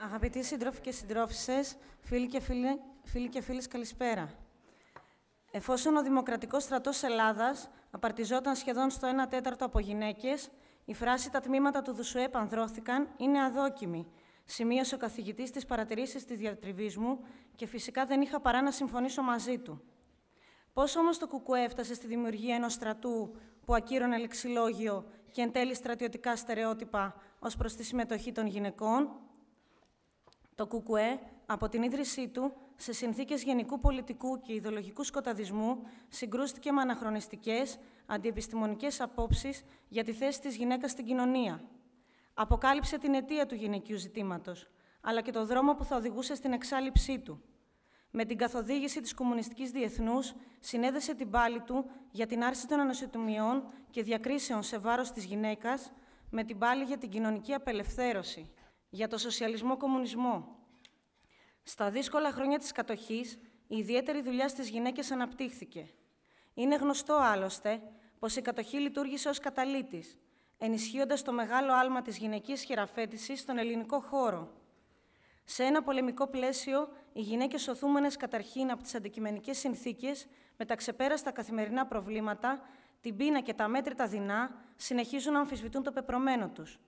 Αγαπητοί συντρόφοι και συντρόφισσες, φίλοι και, φίλοι, φίλοι και φίλες, καλησπέρα. Εφόσον ο Δημοκρατικός Στρατός Ελλάδας απαρτιζόταν σχεδόν στο 1 τέταρτο από γυναίκες, η φράση «Τα τμήματα του Δουσουέ πανδρώθηκαν» είναι αδόκιμη, σημείωσε ο καθηγητής της παρατηρήσεις της διατριβής μου και φυσικά δεν είχα παρά να συμφωνήσω μαζί του. Πώς όμως το ΚΚΕ έφτασε στη δημιουργία ενός στρατού που ακύρωνε λεξιλόγιο και εν τέλει στρατιωτικά στερεότυπα ως προς τη συμμετοχή των γυναικών, το ΚΚΕ, από την ίδρυσή του, σε συνθήκες γενικού πολιτικού και ιδεολογικού σκοταδισμού, συγκρούστηκε με αναχρονιστικές, αντιεπιστημονικές απόψεις για τη θέση της γυναίκας στην κοινωνία. Αποκάλυψε την αιτία του γυναικείου ζητήματος, αλλά και το δρόμο που θα οδηγούσε στην εξάλληψή του. Με την καθοδήγηση της Κομμουνιστικής Διεθνούς, συνέδεσε την πάλη του για την άρση των ανασυντομιών και διακρίσεων σε βάρος της γυναίκας, με την πάλη για την κοινωνική απελευθέρωση, για το σοσιαλισμό-κομμουνισμό. Στα δύσκολα χρόνια της κατοχής, η ιδιαίτερη δουλειά στις γυναίκες αναπτύχθηκε. Είναι γνωστό άλλωστε πως η κατοχή λειτουργήσε ως καταλήτης, ενισχύοντας το μεγάλο άλμα της γυναικής χειραφέτησης στον ελληνικό χώρο. Σε ένα πολεμικό πλαίσιο, οι γυναίκες οθούμενες καταρχήν από τις αντικειμενικές συνθήκες, με τα ξεπέραστα καθημερινά προβλήματα, την πείνα και τα μέτρητα δεινά, συνεχίζουν να αμφισβητούν το πεπρωμένο τους –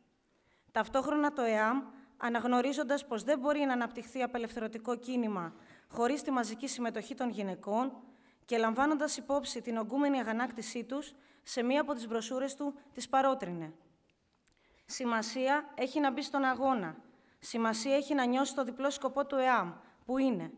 Ταυτόχρονα το ΕΑΜ, αναγνωρίζοντας πως δεν μπορεί να αναπτυχθεί απελευθερωτικό κίνημα χωρίς τη μαζική συμμετοχή των γυναικών και λαμβάνοντας υπόψη την ογκούμενη αγανάκτησή τους σε μία από τις μπροσούρες του τις παρότρινε. Σημασία έχει να μπει στον αγώνα. Σημασία έχει να νιώσει το διπλό σκοπό του ΕΑΜ, που είναι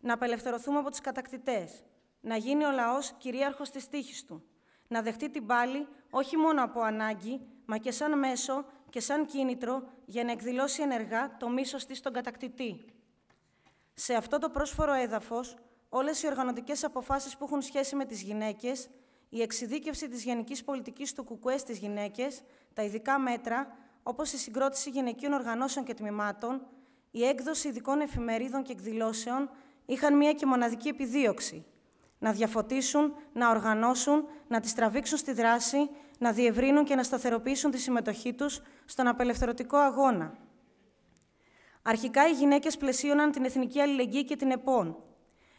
να απελευθερωθούμε από τους κατακτητές, να γίνει ο λαός κυρίαρχος της τύχης του, να δεχτεί την πάλη όχι μόνο από ανάγκη, μα και σαν μέσο και σαν κίνητρο για να εκδηλώσει ενεργά το μίσος της στον κατακτητή. Σε αυτό το πρόσφορο έδαφος, όλες οι οργανωτικές αποφάσεις που έχουν σχέση με τις γυναίκες, η εξειδίκευση της γενικής πολιτικής του ΚΚΕ στις γυναίκες, τα ειδικά μέτρα, όπως η συγκρότηση γυναικείων οργανώσεων και τμήματων, η έκδοση ειδικών εφημερίδων και εκδηλώσεων είχαν μία και μοναδική επιδίωξη. Να διαφωτίσουν, να οργανώσουν, να τις τραβήξουν στη δράση να διευρύνουν και να σταθεροποιήσουν τη συμμετοχή τους στον απελευθερωτικό αγώνα. Αρχικά οι γυναίκες πλαισίωναν την Εθνική Αλληλεγγύη και την ΕΠΟΝ.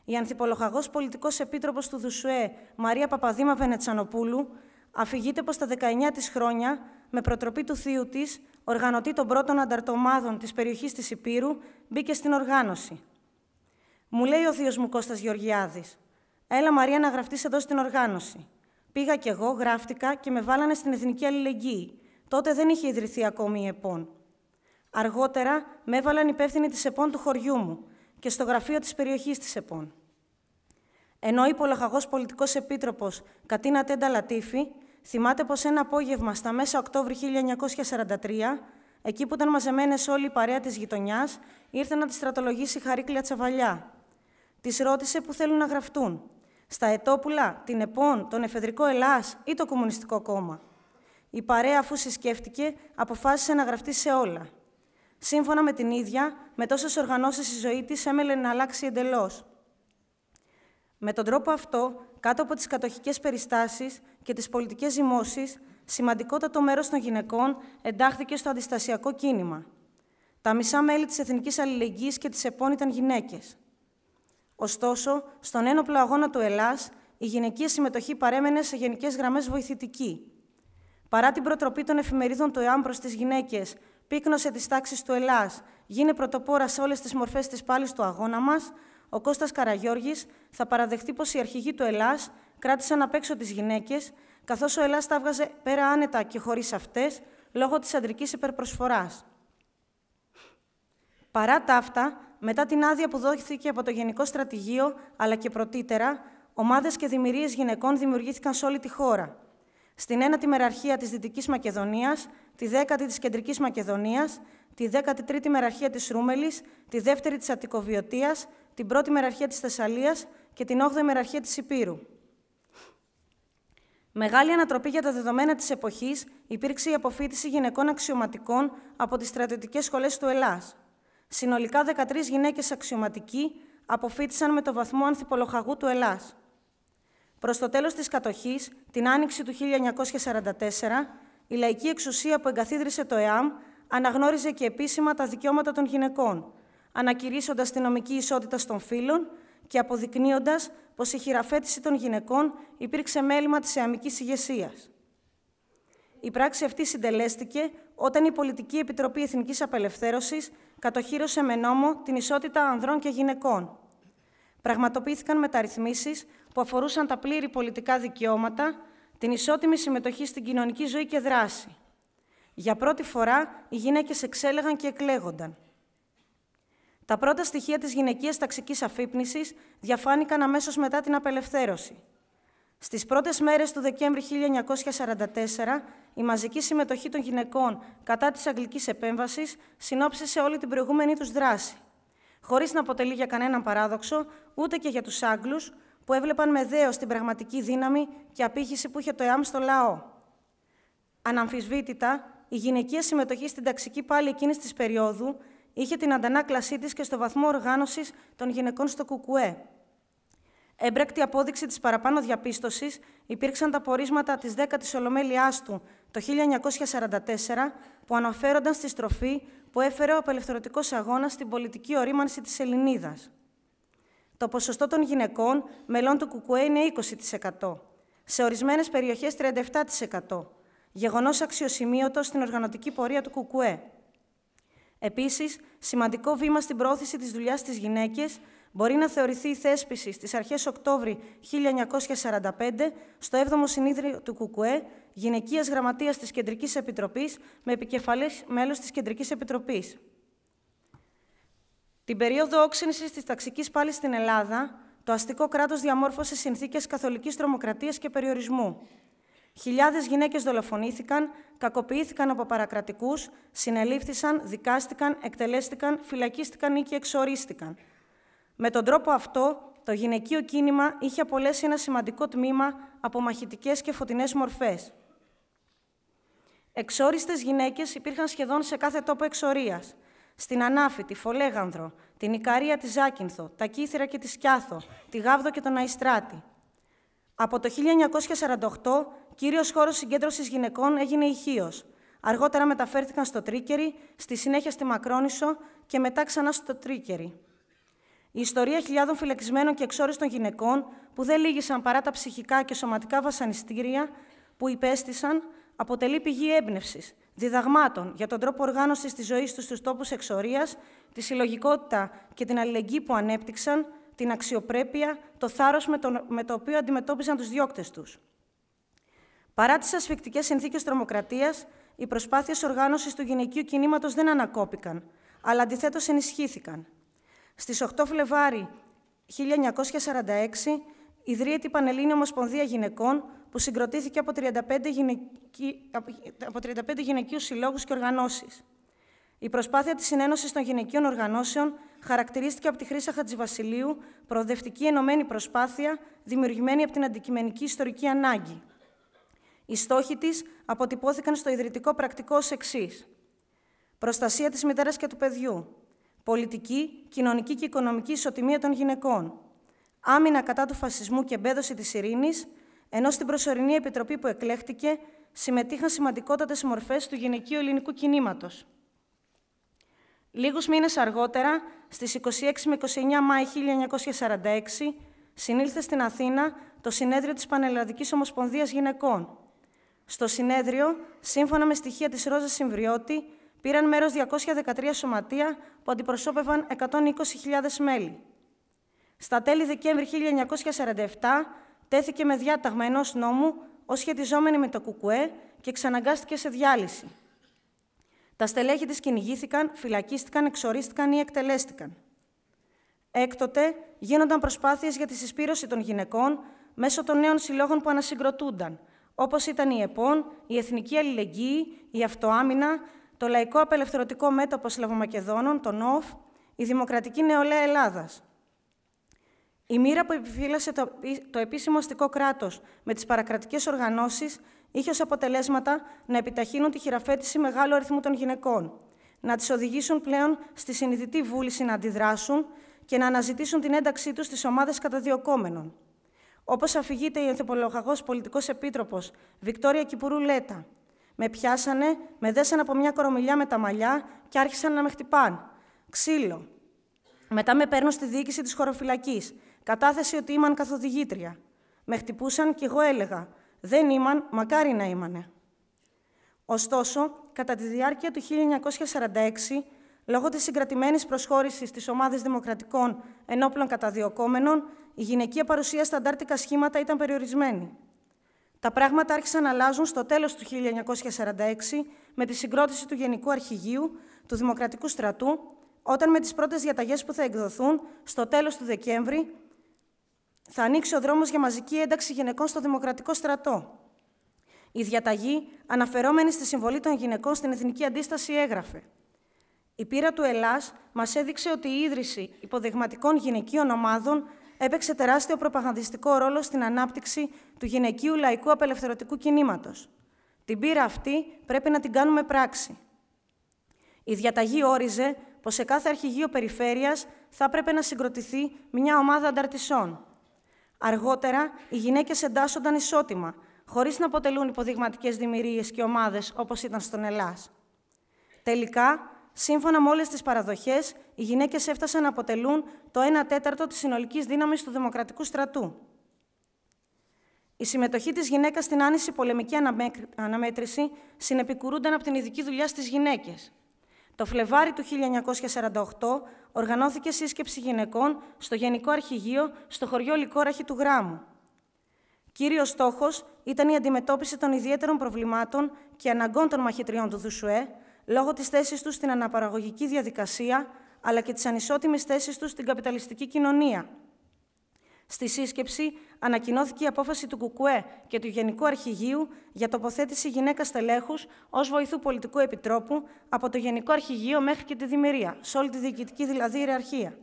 Η ανθιπολογαγός πολιτικός επίτροπος του Δουσουέ, Μαρία Παπαδήμα Βενετσανοπούλου, αφηγείται πως τα 19 της χρόνια, με προτροπή του θείου της, οργανωτή των πρώτων ανταρτομάδων της περιοχής της Υπήρου, μπήκε στην οργάνωση. Μου λέει ο θείος μου Κώστας Γεωργιάδης, «Έλα Μαρία να γραφτείς εδώ στην οργάνωση». Πήγα κι εγώ, γράφτηκα και με βάλανε στην Εθνική Αλληλεγγύη. Τότε δεν είχε ιδρυθεί ακόμη η ΕΠΟΝ. Αργότερα με έβαλαν υπεύθυνη της ΕΠΟΝ του χωριού μου και στο γραφείο της περιοχής της ΕΠΟΝ. Ενώ η Πολαχαγό Πολιτικός Επίτροπος Κατίνα Τέντα Λατίφη θυμάται πως ένα απόγευμα στα μέσα Οκτώβρη 1943, εκεί που ήταν μαζεμένες όλη η παρέα της γειτονιάς, ήρθε να τη στρατολογήσει η Χαρίκλια Τσαβαλιά. Της ρώτησε που θέλουν να γραφτούν στα Ετόπουλα, την ΕΠΟΝ, τον Εφεδρικό Ελλάς ή το Κομμουνιστικό Κόμμα. Η παρέα, αφού συσκέφτηκε, αποφάσισε να γραφτεί σε όλα. Σύμφωνα με την ίδια, με τόσες οργανώσεις η ζωή της έμελε να αλλάξει εντελώς. Με τον τρόπο αυτό, κάτω από τις κατοχικές περιστάσεις και τις πολιτικές ζυμώσεις, σημαντικότατο μέρος των γυναικών εντάχθηκε στο αντιστασιακό κίνημα. Τα μισά μέλη της Εθνικής Αλληλεγγύης και της ΕΠΟΝ ήταν γυναίκες. Ωστόσο, στον ένοπλο αγώνα του Ελλάς, η γυναικεία συμμετοχή παρέμενε σε γενικές γραμμές βοηθητική. Παρά την προτροπή των εφημερίδων του ΕΑΜ προς τις γυναίκες, πύκνωσε τις τάξεις του Ελλάς, γίνει πρωτοπόρα σε όλες τις μορφές της πάλης του αγώνα μας, ο Κώστας Καραγιώργης θα παραδεχτεί πως οι αρχηγοί του Ελλάς κράτησαν απ' έξω τις γυναίκες, καθώς ο Ελλάς τα βγάζε πέρα άνετα και χωρίς αυτές, λόγω της αντρικής υπερπροσφοράς. Παρά τα αυτά, μετά την άδεια που δόθηκε από το Γενικό Στρατηγείο, αλλά και πρωτύτερα, ομάδες και δημιουργίες γυναικών δημιουργήθηκαν σε όλη τη χώρα. Στην 1η Μεραρχία της Δυτικής Μακεδονίας, τη 10η της Κεντρικής Μακεδονίας, τη 13η Μεραρχία της Ρούμελης, τη 2η της Αττικοβιωτίας, την 1η Μεραρχία της Θεσσαλίας και την 8η Μεραρχία της Υπήρου. Μεγάλη ανατροπή για τα δεδομένα της εποχής υπήρξε η αποφύτιση γυναικών αξιωματικών από τις στρατιωτικές σχολές του Ελλάδα. Συνολικά 13 γυναίκες αξιωματικοί αποφύτησαν με το βαθμό ανθιπολοχαγού του Ελλάς. Προς το τέλος της κατοχής, την άνοιξη του 1944, η λαϊκή εξουσία που εγκαθίδρυσε το ΕΑΜ αναγνώριζε και επίσημα τα δικαιώματα των γυναικών, ανακηρύσσοντας τη νομική ισότητα των φύλων και αποδεικνύοντας πως η χειραφέτηση των γυναικών υπήρξε μέλημα της αιαμική ηγεσίας. Η πράξη αυτή συντελέστηκε όταν η Πολιτική Επιτροπή εθνικής απελευθέρωσης κατοχύρωσε με νόμο την ισότητα ανδρών και γυναικών. Πραγματοποιήθηκαν μεταρρυθμίσεις που αφορούσαν τα πλήρη πολιτικά δικαιώματα, την ισότιμη συμμετοχή στην κοινωνική ζωή και δράση. Για πρώτη φορά, οι γυναίκες εξέλεγαν και εκλέγονταν. Τα πρώτα στοιχεία της γυναικείας ταξικής αφύπνισης διαφάνηκαν αμέσως μετά την απελευθέρωση – στις πρώτες μέρες του Δεκέμβρη 1944, η μαζική συμμετοχή των γυναικών κατά της Αγγλικής επέμβασης συνόψισε όλη την προηγούμενη τους δράση, χωρίς να αποτελεί για κανέναν παράδοξο, ούτε και για τους Άγγλους, που έβλεπαν με δέος την πραγματική δύναμη και απήχηση που είχε το ΕΑΜ στο λαό. Αναμφισβήτητα, η γυναικεία συμμετοχή στην ταξική πάλη εκείνης της περίοδου είχε την αντανάκλασή της και στο βαθμό οργάνωσης των γυναικών στο Κουκουέ. Έμπρακτη απόδειξη της παραπάνω διαπίστωσης υπήρξαν τα πορίσματα της 10ης Ολομέλειάς του το 1944 που αναφέρονταν στη στροφή που έφερε ο απελευθερωτικός αγώνας στην πολιτική ορίμανση της Ελληνίδας. Το ποσοστό των γυναικών μελών του ΚΚΕ είναι 20%, σε ορισμένες περιοχές 37%, γεγονός αξιοσημείωτος στην οργανωτική πορεία του ΚΚΕ. Επίσης, σημαντικό βήμα στην πρόθεση της δουλειάς στι γυναίκες. Μπορεί να θεωρηθεί η θέσπιση στις αρχές Οκτώβρη 1945 στο 7ο Συνίδριο του ΚΚΕ, γυναικείας γραμματείας της Κεντρικής Επιτροπής με επικεφαλής μέλος της Κεντρικής Επιτροπής. Την περίοδο όξυνσης της ταξικής πάλης στην Ελλάδα, το αστικό κράτος διαμόρφωσε συνθήκες καθολικής τρομοκρατίας και περιορισμού. Χιλιάδες γυναίκες δολοφονήθηκαν, κακοποιήθηκαν από παρακρατικούς, συνελήφθησαν, δικάστηκαν, εκτελέστηκαν, φυλακίστηκαν ή και εξορίστηκαν. Με τον τρόπο αυτό, το γυναικείο κίνημα είχε απολέσει ένα σημαντικό τμήμα από μαχητικές και φωτεινές μορφές. Εξόριστες γυναίκες υπήρχαν σχεδόν σε κάθε τόπο εξορίας. Στην Ανάφη, τη Φολέγανδρο, την Ικαρία τη Ζάκυνθο, τα Κύθυρα και τη Σκιάθο, τη Γάβδο και τον Αϊστράτη. Από το 1948, κύριος χώρος συγκέντρωσης γυναικών έγινε η Αργότερα μεταφέρθηκαν στο Τρίκερι, στη συνέχεια στη Μακρόνησο και μετά ξανά στο Τρίκερι. Η ιστορία χιλιάδων φυλακισμένων και εξόριστων γυναικών που δεν λύγησαν παρά τα ψυχικά και σωματικά βασανιστήρια που υπέστησαν αποτελεί πηγή έμπνευσης, διδαγμάτων για τον τρόπο οργάνωσης της ζωής τους στους τόπους εξορίας, τη συλλογικότητα και την αλληλεγγύη που ανέπτυξαν, την αξιοπρέπεια, το θάρρος με, το οποίο αντιμετώπιζαν τους διώκτες τους. Παρά τις ασφικτικές συνθήκες τρομοκρατίας, οι προσπάθειες οργάνωσης του γυναικείου κινήματος δεν ανακόπηκαν, αλλά αντιθέτως ενισχύθηκαν. Στις 8 Φλεβάρι 1946 ιδρύεται η Πανελλήνια Ομοσπονδία Γυναικών, που συγκροτήθηκε από 35, γυναικεί... από 35 γυναικείους συλλόγους και οργανώσεις. Η προσπάθεια της συνένωσης των γυναικείων οργανώσεων χαρακτηρίστηκε από τη Χρύσα Χατζηβασιλείου, προοδευτική ενωμένη προσπάθεια, δημιουργημένη από την αντικειμενική ιστορική ανάγκη. Οι στόχοι της αποτυπώθηκαν στο ιδρυτικό πρακτικό ως εξής. Προστασία της μητέρας και του παιδιού πολιτική, κοινωνική και οικονομική ισοτιμία των γυναικών, άμυνα κατά του φασισμού και εμπέδωση της ειρήνης, ενώ στην προσωρινή επιτροπή που εκλέχτηκε συμμετείχαν σημαντικότατες μορφές του γυναικείου ελληνικού κινήματος. Λίγους μήνες αργότερα, στις 26 με 29 Μάη 1946, συνήλθε στην Αθήνα το Συνέδριο της Πανελλαδικής Ομοσπονδίας Γυναικών. Στο συνέδριο, σύμφωνα με στοιχεία της Ρόζας Συμβριώτη, πήραν μέρος 213 σωματεία που αντιπροσώπευαν 120.000 μέλη. Στα τέλη Δεκέμβρη 1947 τέθηκε με διάταγμα ενός νόμου ως σχετιζόμενη με το ΚΚΕ και ξαναγκάστηκε σε διάλυση. Τα στελέχη της κυνηγήθηκαν, φυλακίστηκαν, εξορίστηκαν ή εκτελέστηκαν. Έκτοτε γίνονταν προσπάθειες για τη συσπήρωση των γυναικών μέσω των νέων συλλόγων που ανασυγκροτούνταν, όπως ήταν η ΕΠΟΝ, η Εθνική Αλληλεγγύη, η Αυτοάμυνα, το Λαϊκό Απελευθερωτικό Μέτωπο Σλαβομακεδόνων, το ΝΟΦ, η Δημοκρατική Νεολαία Ελλάδας. Η μοίρα που επιφύλασε το, επίσημο αστικό κράτος με τις παρακρατικές οργανώσεις είχε ως αποτελέσματα να επιταχύνουν τη χειραφέτηση μεγάλου αριθμού των γυναικών, να τις οδηγήσουν πλέον στη συνειδητή βούληση να αντιδράσουν και να αναζητήσουν την ένταξή τους στις ομάδες καταδιωκόμενων. Όπως αφηγείται η Ανθρωπολογαγό Πολιτικός Επίτροπος Βικτόρια Κυπουρού Λέτα, με πιάσανε, με δέσανε από μια κορομιλιά με τα μαλλιά και άρχισαν να με χτυπάν. Ξύλο. Μετά με παίρνω στη διοίκηση της χωροφυλακής. Κατάθεση ότι ήμαν καθοδηγήτρια. Με χτυπούσαν και εγώ έλεγα. Δεν ήμαν, μακάρι να ήμανε. Ωστόσο, κατά τη διάρκεια του 1946, λόγω της συγκρατημένης προσχώρησης της ομάδας δημοκρατικών ενόπλων Καταδιοκόμενων, η γυναικεία παρουσία στα αντάρτικα σχήματα ήταν περιορισμένη. Τα πράγματα άρχισαν να αλλάζουν στο τέλος του 1946 με τη συγκρότηση του Γενικού Αρχηγείου, του Δημοκρατικού Στρατού, όταν με τις πρώτες διαταγές που θα εκδοθούν στο τέλος του Δεκέμβρη θα ανοίξει ο δρόμος για μαζική ένταξη γυναικών στο Δημοκρατικό Στρατό. Η διαταγή, αναφερόμενη στη συμβολή των γυναικών στην εθνική αντίσταση, έγραφε «Η πείρα του Ελλάς μας έδειξε ότι η ίδρυση υποδεγματικών η ιδρυση υποδειγματικών ομάδων έπαιξε τεράστιο προπαγανδιστικό ρόλο στην ανάπτυξη του γυναικείου λαϊκού απελευθερωτικού κινήματος. Την πείρα αυτή πρέπει να την κάνουμε πράξη. Η διαταγή όριζε πως σε κάθε αρχηγείο περιφέρειας θα έπρεπε να συγκροτηθεί μια ομάδα ανταρτισών. Αργότερα, οι γυναίκες εντάσσονταν ισότιμα, χωρίς να αποτελούν υποδειγματικές δημιουργίες και ομάδες όπως ήταν στον Ελλάς. Τελικά, σύμφωνα με όλες τις παραδοχές, οι γυναίκες έφτασαν να αποτελούν το 1 τέταρτο της συνολικής δύναμης του Δημοκρατικού στρατού. Η συμμετοχή της γυναίκας στην άνηση πολεμική αναμέτρηση συνεπικουρούνταν από την ειδική δουλειά στις γυναίκες. Το Φλεβάρι του 1948 οργανώθηκε σύσκεψη γυναικών στο Γενικό Αρχηγείο στο χωριό Λικόραχη του Γράμμου. Κύριος στόχος ήταν η αντιμετώπιση των ιδιαίτερων προβλημάτων και αναγκών των μαχητριών του Δουσουέ, λόγω της θέσης τους στην αναπαραγωγική διαδικασία, αλλά και της ανισότιμης θέσης τους στην καπιταλιστική κοινωνία. Στη σύσκεψη ανακοινώθηκε η απόφαση του ΚΚΕ και του Γενικού Αρχηγείου για τοποθέτηση γυναίκας στελέχους ως βοηθού πολιτικού επιτρόπου από το Γενικό Αρχηγείο μέχρι και τη Δημηρία, σε όλη τη διοικητική δηλαδή ιεραρχία.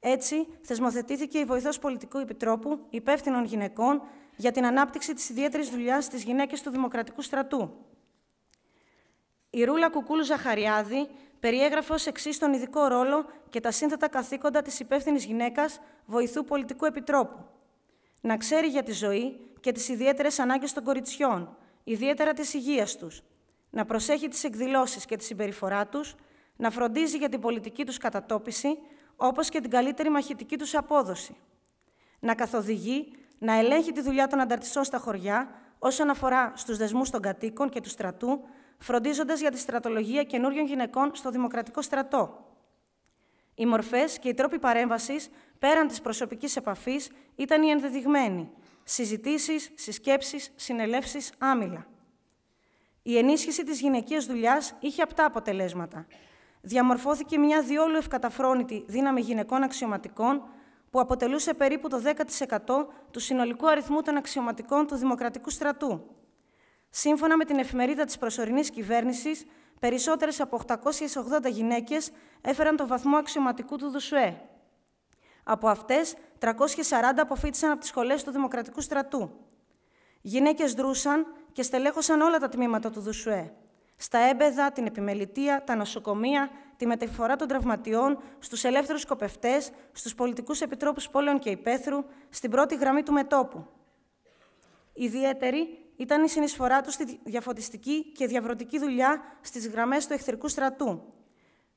Έτσι, θεσμοθετήθηκε η βοηθός πολιτικού επιτρόπου υπεύθυνων γυναικών για την ανάπτυξη της ιδιαίτερης δουλειάς στι γυναίκες του Δημοκρατικού Στρατού. Η Ρούλα Κουκούλου Ζαχαριάδη περιέγραφε ως εξής τον ειδικό ρόλο και τα σύνθετα καθήκοντα της υπεύθυνης γυναίκας βοηθού πολιτικού επιτρόπου. Να ξέρει για τη ζωή και τις ιδιαίτερες ανάγκες των κοριτσιών, ιδιαίτερα της υγείας τους. Να προσέχει τις εκδηλώσεις και τη συμπεριφορά τους, να φροντίζει για την πολιτική τους κατατόπιση, όπως και την καλύτερη μαχητική τους απόδοση. Να καθοδηγεί, να ελέγχει τη δουλειά των ανταρτησών στα χωριά όσον αφορά στους δεσμούς των κατοίκων και του στρατού, Φροντίζοντας για τη στρατολογία καινούριων γυναικών στο Δημοκρατικό Στρατό. Οι μορφές και οι τρόποι παρέμβασης πέραν της προσωπικής επαφής ήταν οι ενδεδειγμένοι. συζητήσεις, συσκέψεις, συνελεύσεις, άμυλα. Η ενίσχυση της γυναικείας δουλειάς είχε απτά αποτελέσματα. Διαμορφώθηκε μια διόλου ευκαταφρόνητη δύναμη γυναικών αξιωματικών που αποτελούσε περίπου το 10% του συνολικού αριθμού των αξιωματικών του Δημοκρατικού Στρατού. Σύμφωνα με την εφημερίδα της προσωρινής κυβέρνησης, περισσότερες από 880 γυναίκες έφεραν το βαθμό αξιωματικού του ΔΟΣΟΕ. Από αυτές, 340 αποφύτησαν από τις σχολές του Δημοκρατικού Στρατού. Γυναίκες δρούσαν και στελέχωσαν όλα τα τμήματα του ΔΟΣΟΕ. Στα έμπεδα, την επιμελητεία, τα νοσοκομεία, τη μεταφορά των τραυματιών, στους ελεύθερους σκοπευτές, στους πολιτικούς επιτρόπους πόλεων και υπαίθρου, στην πρώτη γραμμή του μετόπου. Ιδιαίτερη ήταν η συνεισφορά τους στη διαφωτιστική και διαβρωτική δουλειά στις γραμμές του εχθρικού στρατού.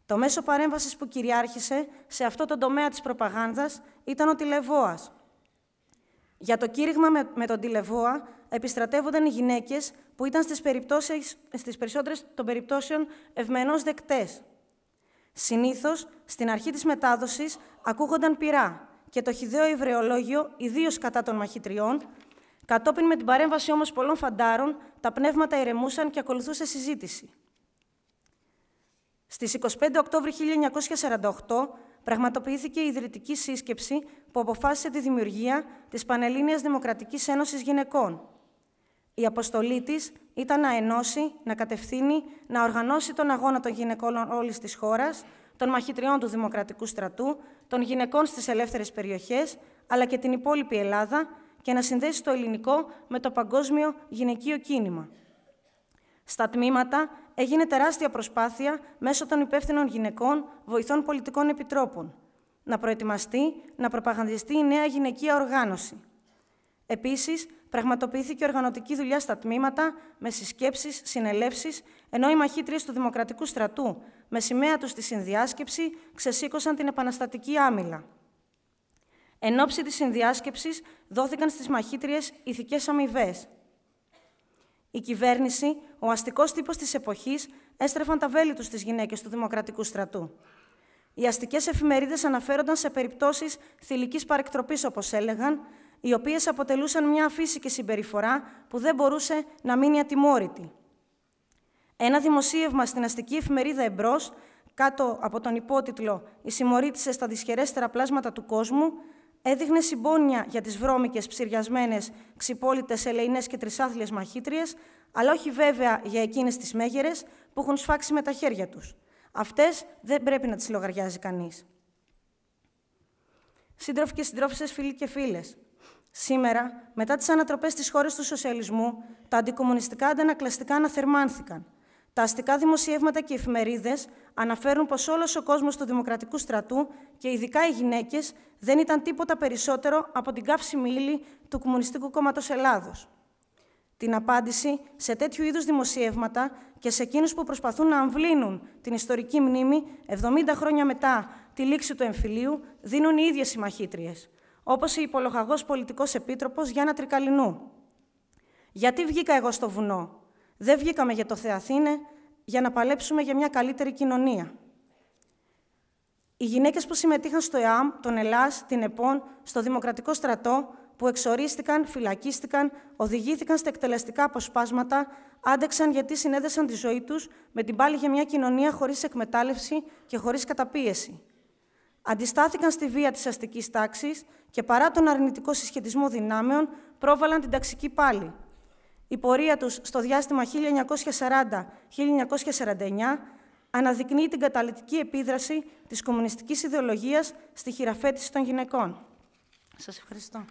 Το μέσο παρέμβασης που κυριάρχησε σε αυτό το τομέα της προπαγάνδας ήταν ο τηλεβόας. Για το κήρυγμα με, τον τηλεβόα επιστρατεύονταν οι γυναίκες που ήταν στις, περιπτώσεις, στις περισσότερες των περιπτώσεων ευμενώς δεκτές. Συνήθως, στην αρχή της μετάδοσης ακούγονταν πειρά και το χιδαίο υβρεολόγιο, ιδίως κατά των μαχητριών, Κατόπιν με την παρέμβαση όμως πολλών φαντάρων, τα πνεύματα ηρεμούσαν και ακολουθούσε συζήτηση. Στις 25 Οκτώβρη 1948 πραγματοποιήθηκε η ιδρυτική σύσκεψη που αποφάσισε τη δημιουργία της Πανελλήνιας Δημοκρατικής Ένωσης Γυναικών. Η αποστολή της ήταν να ενώσει, να κατευθύνει, να οργανώσει τον αγώνα των γυναικών όλης της χώρας, των μαχητριών του Δημοκρατικού Στρατού, των γυναικών στις ελεύθερες περιοχές, αλλά και την υπόλοιπη Ελλάδα, και να συνδέσει το ελληνικό με το παγκόσμιο γυναικείο κίνημα. Στα τμήματα έγινε τεράστια προσπάθεια μέσω των υπεύθυνων γυναικών βοηθών πολιτικών επιτρόπων να προετοιμαστεί, να προπαγανδιστεί η νέα γυναικεία οργάνωση. Επίσης, πραγματοποιήθηκε οργανωτική δουλειά στα τμήματα με συσκέψεις, συνελεύσεις, ενώ οι μαχήτριες του Δημοκρατικού Στρατού με σημαία τους στη συνδιάσκεψη ξεσήκωσαν την επαναστατική άμυλα. Εν ώψη της συνδιάσκεψης δόθηκαν στις μαχήτριες ηθικές αμοιβές. Η κυβέρνηση, ο αστικός τύπος της εποχής έστρεφαν τα βέλη τους στις γυναίκες του Δημοκρατικού στρατού. Οι αστικές εφημερίδες αναφέρονταν σε περιπτώσεις θηλυκής παρεκτροπής, όπως έλεγαν, οι οποίες αποτελούσαν μια και συμπεριφορά που δεν μπορούσε να μείνει ατιμόρυτη. Ένα δημοσίευμα στην αστική εφημερίδα «Εμπρός», κάτω από τον υπότιτλο «Η συμμορήτησε στα δυσχερέστερα πλάσματα του κόσμου», έδειχνε συμπόνια για τις βρώμικες, ψυριασμένες, ξυπόλυτες, ελεηνές και τρισάθλιες μαχήτριες, αλλά όχι βέβαια για εκείνες τις μέγερες που έχουν σφάξει με τα χέρια τους. Αυτές δεν πρέπει να τις λογαριάζει κανείς. Σύντροφοι και συντρόφισσες, φίλοι και φίλες, σήμερα, μετά τις ανατροπές της χώρας του σοσιαλισμού, τα αντικομουνιστικά αντανακλαστικά αναθερμάνθηκαν – τα αστικά δημοσιεύματα και οι εφημερίδες αναφέρουν πως όλος ο κόσμος του Δημοκρατικού στρατού και ειδικά οι γυναίκες δεν ήταν τίποτα περισσότερο από την καύσιμη ύλη του Κομμουνιστικού Κόμματος Ελλάδος. Την απάντηση σε τέτοιου είδους δημοσιεύματα και σε εκείνους που προσπαθούν να αμβλύνουν την ιστορική μνήμη 70 χρόνια μετά τη λήξη του εμφυλίου δίνουν οι ίδιες οι μαχήτριες, όπως η υπολογαγός πολιτικός επίτροπος Γιάννα Τρικαλινού. Γιατί βγήκα εγώ στο βουνό, δεν βγήκαμε για το Θεαθήνε για να παλέψουμε για μια καλύτερη κοινωνία. Οι γυναίκες που συμμετείχαν στο ΕΑΜ, τον ΕΛΑΣ, την ΕΠΟΝ, στο Δημοκρατικό Στρατό, που εξορίστηκαν, φυλακίστηκαν, οδηγήθηκαν στα εκτελεστικά αποσπάσματα, άντεξαν γιατί συνέδεσαν τη ζωή τους με την πάλη για μια κοινωνία χωρίς εκμετάλλευση και χωρίς καταπίεση. Αντιστάθηκαν στη βία της αστικής τάξης και παρά τον αρνητικό συσχετισμό δυνάμεων, πρόβαλαν την ταξική πάλη. Η πορεία τους στο διάστημα 1940-1949 αναδεικνύει την καταλητική επίδραση της κομμουνιστικής ιδεολογίας στη χειραφέτηση των γυναικών. Σας ευχαριστώ.